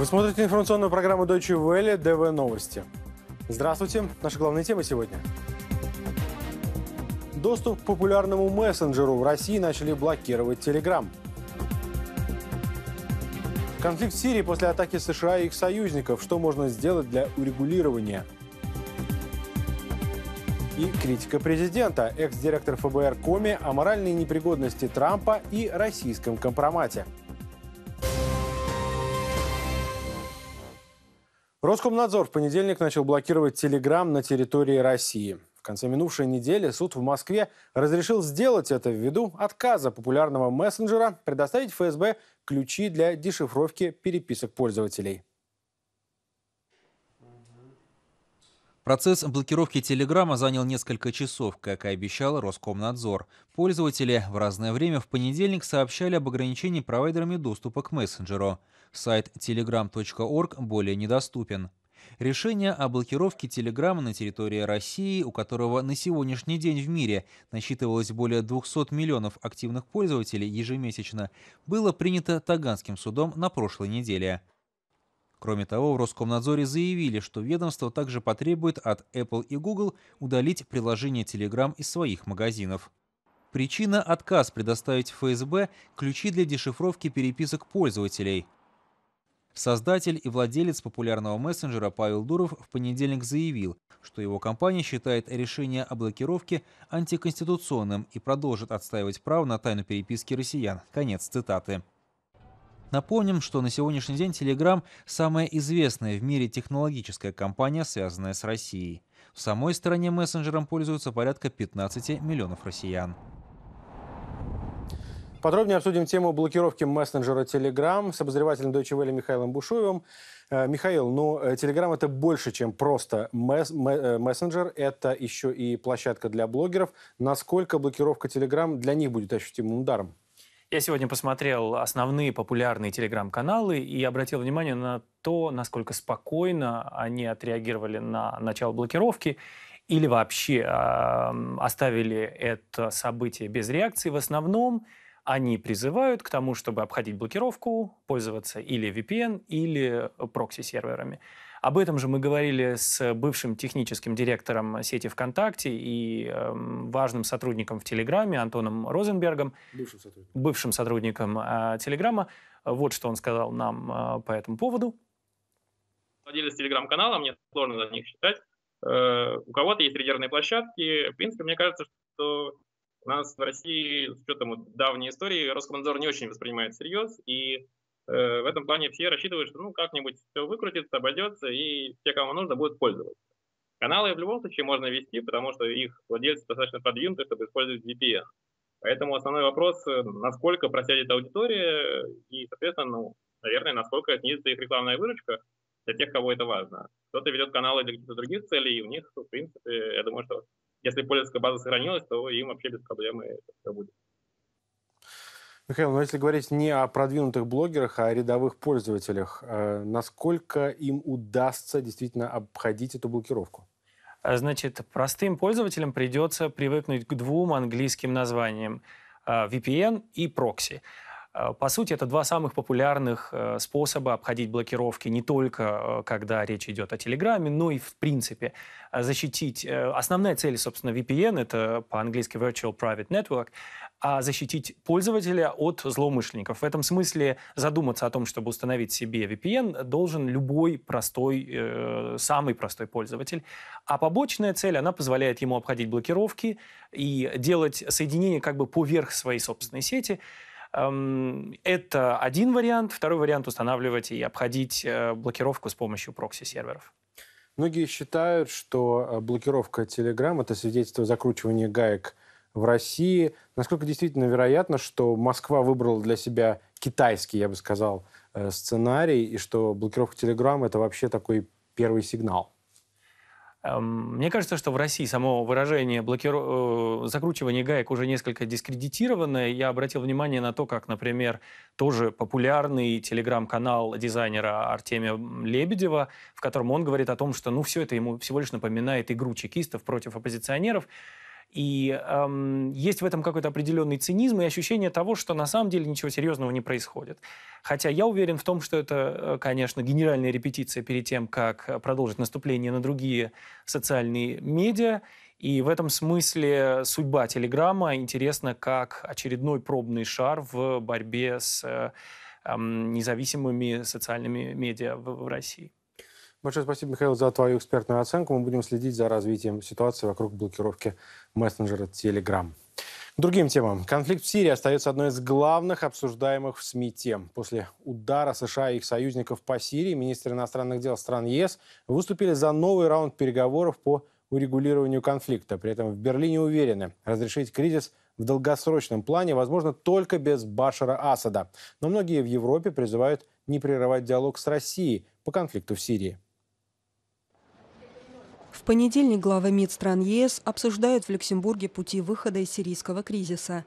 Вы смотрите информационную программу Deutsche Welle ДВ Новости. Здравствуйте. Наша главная тема сегодня. Доступ к популярному мессенджеру в России начали блокировать Telegram. Конфликт в Сирии после атаки США и их союзников. Что можно сделать для урегулирования? И критика президента, экс-директор ФБР Коми о моральной непригодности Трампа и российском компромате – Роскомнадзор в понедельник начал блокировать Телеграм на территории России. В конце минувшей недели суд в Москве разрешил сделать это ввиду отказа популярного мессенджера предоставить ФСБ ключи для дешифровки переписок пользователей. Процесс блокировки Телеграма занял несколько часов, как и обещал Роскомнадзор. Пользователи в разное время в понедельник сообщали об ограничении провайдерами доступа к мессенджеру. Сайт telegram.org более недоступен. Решение о блокировке Телеграма на территории России, у которого на сегодняшний день в мире насчитывалось более 200 миллионов активных пользователей ежемесячно, было принято Таганским судом на прошлой неделе. Кроме того, в Роскомнадзоре заявили, что ведомство также потребует от Apple и Google удалить приложение Telegram из своих магазинов. Причина – отказ предоставить ФСБ ключи для дешифровки переписок пользователей. Создатель и владелец популярного мессенджера Павел Дуров в понедельник заявил, что его компания считает решение о блокировке антиконституционным и продолжит отстаивать право на тайну переписки россиян. Конец цитаты. Напомним, что на сегодняшний день Telegram – самая известная в мире технологическая компания, связанная с Россией. В самой стране мессенджером пользуются порядка 15 миллионов россиян. Подробнее обсудим тему блокировки мессенджера Telegram с обозревателем Deutsche Welle Михаилом Бушуевым. Э, Михаил, ну, э, Telegram — это больше, чем просто месс э, мессенджер. Это еще и площадка для блогеров. Насколько блокировка Telegram для них будет ощутимым ударом? Я сегодня посмотрел основные популярные телеграм-каналы и обратил внимание на то, насколько спокойно они отреагировали на начало блокировки или вообще э, оставили это событие без реакции. В основном они призывают к тому, чтобы обходить блокировку, пользоваться или VPN, или прокси-серверами. Об этом же мы говорили с бывшим техническим директором сети ВКонтакте и э, важным сотрудником в Телеграме Антоном Розенбергом. Бывшим сотрудником. Бывшим сотрудником э, Телеграма. Вот что он сказал нам э, по этому поводу. Владелец Телеграм-канала, мне сложно за них считать. Э, у кого-то есть резервные площадки. В принципе, мне кажется, что у нас в России, с учетом давней истории, Роскомнадзор не очень воспринимает всерьез, и Э, в этом плане все рассчитывают, что ну как-нибудь все выкрутится, обойдется, и те, кому нужно, будут пользоваться. Каналы в любом случае можно вести, потому что их владельцы достаточно продвинуты, чтобы использовать VPN. Поэтому основной вопрос, э, насколько просядет аудитория и, соответственно, ну, наверное, насколько снизится их рекламная выручка для тех, кого это важно. Кто-то ведет каналы для каких-то других целей, и у них, в принципе, я думаю, что если пользовательская база сохранилась, то им вообще без проблем это все будет. Михаил, но если говорить не о продвинутых блогерах, а о рядовых пользователях, э, насколько им удастся действительно обходить эту блокировку? Э, значит, простым пользователям придется привыкнуть к двум английским названиям э, – VPN и прокси. Э, по сути, это два самых популярных э, способа обходить блокировки не только э, когда речь идет о Телеграме, но и в принципе защитить. Основная цель, собственно, VPN, это по-английски Virtual Private Network, а защитить пользователя от злоумышленников. В этом смысле задуматься о том, чтобы установить себе VPN, должен любой простой, э, самый простой пользователь. А побочная цель, она позволяет ему обходить блокировки и делать соединение как бы поверх своей собственной сети. Эм, это один вариант. Второй вариант – устанавливать и обходить э, блокировку с помощью прокси-серверов. Многие считают, что э, блокировка Telegram – это свидетельство закручивания гаек в России. Насколько действительно вероятно, что Москва выбрала для себя китайский, я бы сказал, э, сценарий, и что блокировка Telegram – это вообще такой первый сигнал? Эм, мне кажется, что в России само выражение блокиру... Э, закручивание гаек уже несколько дискредитировано. Я обратил внимание на то, как, например, тоже популярный телеграм-канал дизайнера Артемия Лебедева, в котором он говорит о том, что ну все это ему всего лишь напоминает игру чекистов против оппозиционеров. И эм, есть в этом какой-то определенный цинизм и ощущение того, что на самом деле ничего серьезного не происходит. Хотя я уверен в том, что это, э, конечно, генеральная репетиция перед тем, как продолжить наступление на другие социальные медиа. И в этом смысле судьба Телеграма интересна как очередной пробный шар в борьбе с э, эм, независимыми социальными медиа в, в России. Большое спасибо, Михаил, за твою экспертную оценку. Мы будем следить за развитием ситуации вокруг блокировки мессенджера Telegram. другим темам. Конфликт в Сирии остается одной из главных обсуждаемых в СМИ тем. После удара США и их союзников по Сирии министры иностранных дел стран ЕС выступили за новый раунд переговоров по урегулированию конфликта. При этом в Берлине уверены, разрешить кризис в долгосрочном плане возможно только без Башара Асада. Но многие в Европе призывают не прерывать диалог с Россией по конфликту в Сирии. В понедельник главы МИД стран ЕС обсуждают в Люксембурге пути выхода из сирийского кризиса.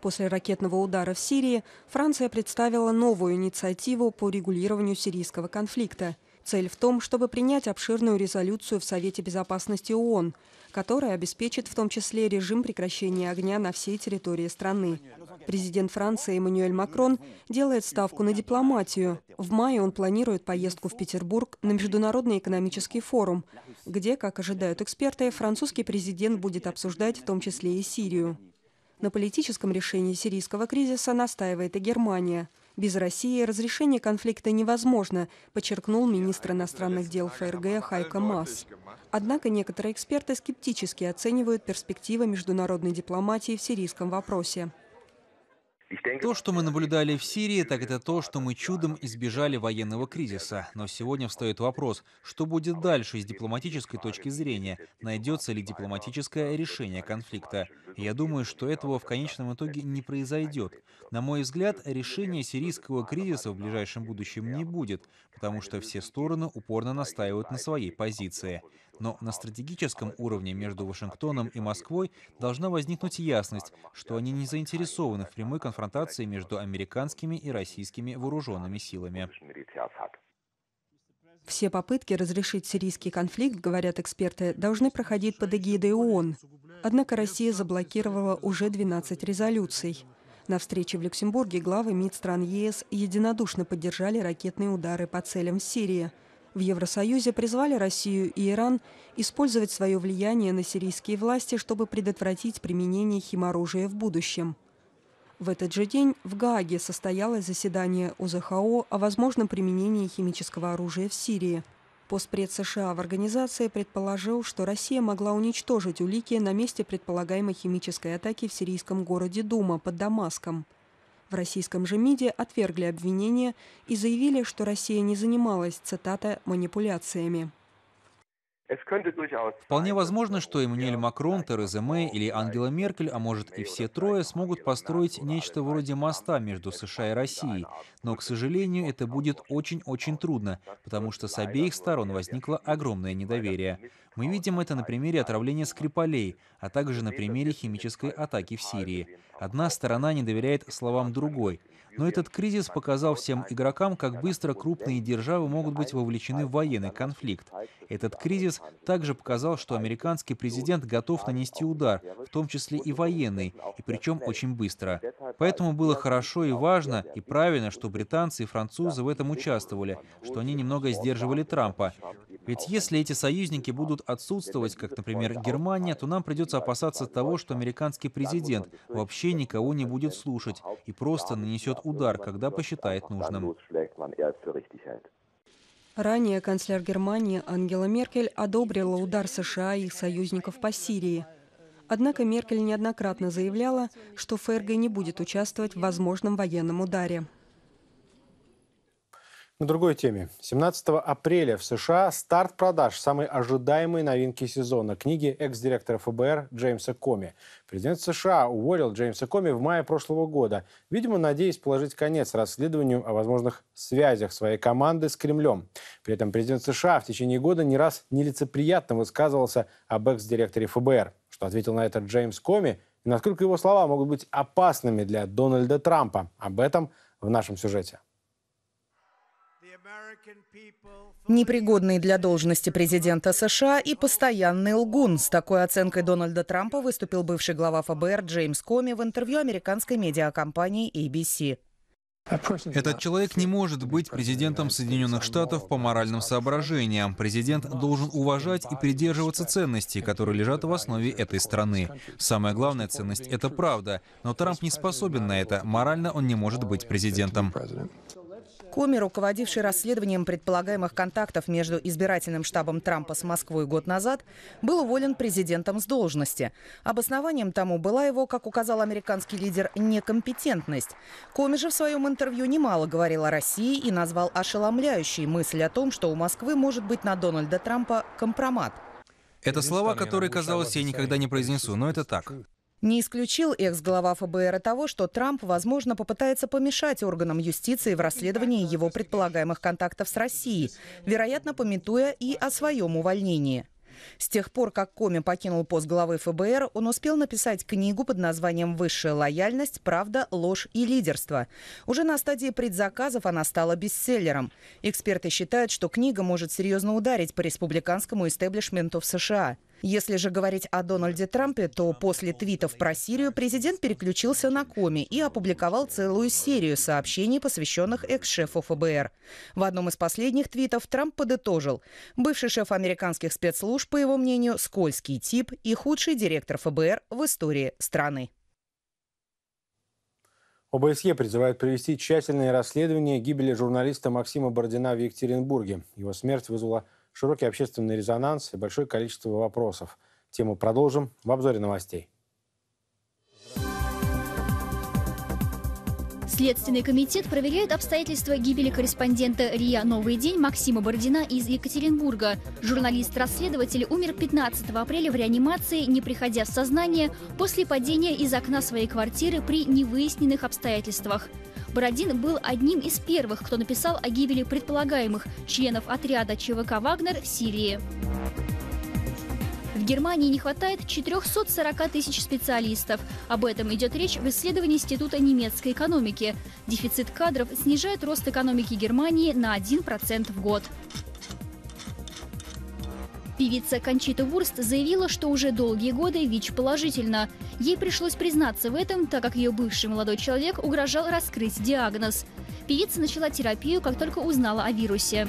После ракетного удара в Сирии Франция представила новую инициативу по регулированию сирийского конфликта. Цель в том, чтобы принять обширную резолюцию в Совете Безопасности ООН, которая обеспечит в том числе режим прекращения огня на всей территории страны. Президент Франции Эммануэль Макрон делает ставку на дипломатию. В мае он планирует поездку в Петербург на Международный экономический форум, где, как ожидают эксперты, французский президент будет обсуждать в том числе и Сирию. На политическом решении сирийского кризиса настаивает и Германия. Без России разрешение конфликта невозможно, подчеркнул министр иностранных дел ФРГ Хайка Мас. Однако некоторые эксперты скептически оценивают перспективы международной дипломатии в сирийском вопросе. То, что мы наблюдали в Сирии, так это то, что мы чудом избежали военного кризиса. Но сегодня встает вопрос, что будет дальше с дипломатической точки зрения? Найдется ли дипломатическое решение конфликта? Я думаю, что этого в конечном итоге не произойдет. На мой взгляд, решения сирийского кризиса в ближайшем будущем не будет, потому что все стороны упорно настаивают на своей позиции. Но на стратегическом уровне между Вашингтоном и Москвой должна возникнуть ясность, что они не заинтересованы в прямой конфронтации между американскими и российскими вооруженными силами. Все попытки разрешить сирийский конфликт, говорят эксперты, должны проходить под эгидой ООН. Однако Россия заблокировала уже 12 резолюций. На встрече в Люксембурге главы МИД стран ЕС единодушно поддержали ракетные удары по целям в Сирии – в Евросоюзе призвали Россию и Иран использовать свое влияние на сирийские власти, чтобы предотвратить применение химоружия в будущем. В этот же день в Гааге состоялось заседание ОЗХО о возможном применении химического оружия в Сирии. Постпред США в организации предположил, что Россия могла уничтожить улики на месте предполагаемой химической атаки в сирийском городе Дума под Дамаском – в российском же МИДе отвергли обвинения и заявили, что Россия не занималась, цитата, «манипуляциями». Вполне возможно, что Эммануэль Макрон, Тереза Мэй или Ангела Меркель, а может и все трое, смогут построить нечто вроде моста между США и Россией. Но, к сожалению, это будет очень-очень трудно, потому что с обеих сторон возникло огромное недоверие. Мы видим это на примере отравления Скрипалей, а также на примере химической атаки в Сирии. Одна сторона не доверяет словам другой. Но этот кризис показал всем игрокам, как быстро крупные державы могут быть вовлечены в военный конфликт. Этот кризис также показал, что американский президент готов нанести удар, в том числе и военный, и причем очень быстро. Поэтому было хорошо и важно, и правильно, что британцы и французы в этом участвовали, что они немного сдерживали Трампа. Ведь если эти союзники будут отсутствовать, как, например, Германия, то нам придется опасаться того, что американский президент вообще никого не будет слушать и просто нанесет удар, когда посчитает нужным. Ранее канцлер Германии Ангела Меркель одобрила удар США и их союзников по Сирии. Однако Меркель неоднократно заявляла, что ФРГ не будет участвовать в возможном военном ударе. К другой теме. 17 апреля в США старт продаж самой ожидаемой новинки сезона – книги экс-директора ФБР Джеймса Коми. Президент США уволил Джеймса Коми в мае прошлого года, видимо, надеясь положить конец расследованию о возможных связях своей команды с Кремлем. При этом президент США в течение года не раз нелицеприятно высказывался об экс-директоре ФБР. Что ответил на это Джеймс Коми и насколько его слова могут быть опасными для Дональда Трампа. Об этом в нашем сюжете непригодный для должности президента США и постоянный лгун. С такой оценкой Дональда Трампа выступил бывший глава ФБР Джеймс Коми в интервью американской медиакомпании ABC. Этот человек не может быть президентом Соединенных Штатов по моральным соображениям. Президент должен уважать и придерживаться ценностей, которые лежат в основе этой страны. Самая главная ценность — это правда. Но Трамп не способен на это. Морально он не может быть президентом. Коми, руководивший расследованием предполагаемых контактов между избирательным штабом Трампа с Москвой год назад, был уволен президентом с должности. Обоснованием тому была его, как указал американский лидер, некомпетентность. Коми же в своем интервью немало говорил о России и назвал ошеломляющей мысль о том, что у Москвы может быть на Дональда Трампа компромат. Это слова, которые, казалось, я никогда не произнесу, но это так. Не исключил экс-глава ФБР того, что Трамп, возможно, попытается помешать органам юстиции в расследовании его предполагаемых контактов с Россией, вероятно, пометуя и о своем увольнении. С тех пор, как Коми покинул пост главы ФБР, он успел написать книгу под названием «Высшая лояльность. Правда, ложь и лидерство». Уже на стадии предзаказов она стала бестселлером. Эксперты считают, что книга может серьезно ударить по республиканскому истеблишменту в США. Если же говорить о Дональде Трампе, то после твитов про Сирию президент переключился на Коми и опубликовал целую серию сообщений, посвященных экс-шефу ФБР. В одном из последних твитов Трамп подытожил. Бывший шеф американских спецслужб, по его мнению, скользкий тип и худший директор ФБР в истории страны. ОБСЕ призывает провести тщательное расследование гибели журналиста Максима Бородина в Екатеринбурге. Его смерть вызвала широкий общественный резонанс и большое количество вопросов. Тему продолжим в обзоре новостей. Следственный комитет проверяет обстоятельства гибели корреспондента РИА «Новый день» Максима Бородина из Екатеринбурга. Журналист-расследователь умер 15 апреля в реанимации, не приходя в сознание, после падения из окна своей квартиры при невыясненных обстоятельствах. Бородин был одним из первых, кто написал о гибели предполагаемых членов отряда ЧВК «Вагнер» в Сирии. В Германии не хватает 440 тысяч специалистов. Об этом идет речь в исследовании Института немецкой экономики. Дефицит кадров снижает рост экономики Германии на 1% в год. Певица Кончита Вурст заявила, что уже долгие годы ВИЧ положительно. Ей пришлось признаться в этом, так как ее бывший молодой человек угрожал раскрыть диагноз. Певица начала терапию, как только узнала о вирусе.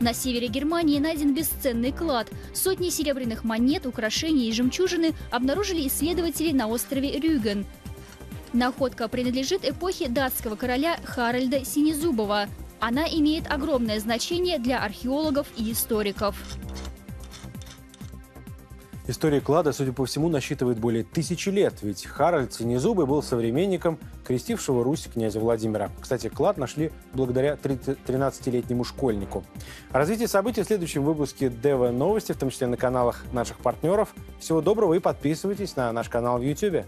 На севере Германии найден бесценный клад. Сотни серебряных монет, украшений и жемчужины обнаружили исследователи на острове Рюген. Находка принадлежит эпохе датского короля Харальда Синезубова – она имеет огромное значение для археологов и историков. История клада, судя по всему, насчитывает более тысячи лет, ведь Харальд Синезубый был современником крестившего Русь князя Владимира. Кстати, клад нашли благодаря 13-летнему школьнику. Развитие событий в следующем выпуске ДВ Новости, в том числе на каналах наших партнеров. Всего доброго и подписывайтесь на наш канал в YouTube.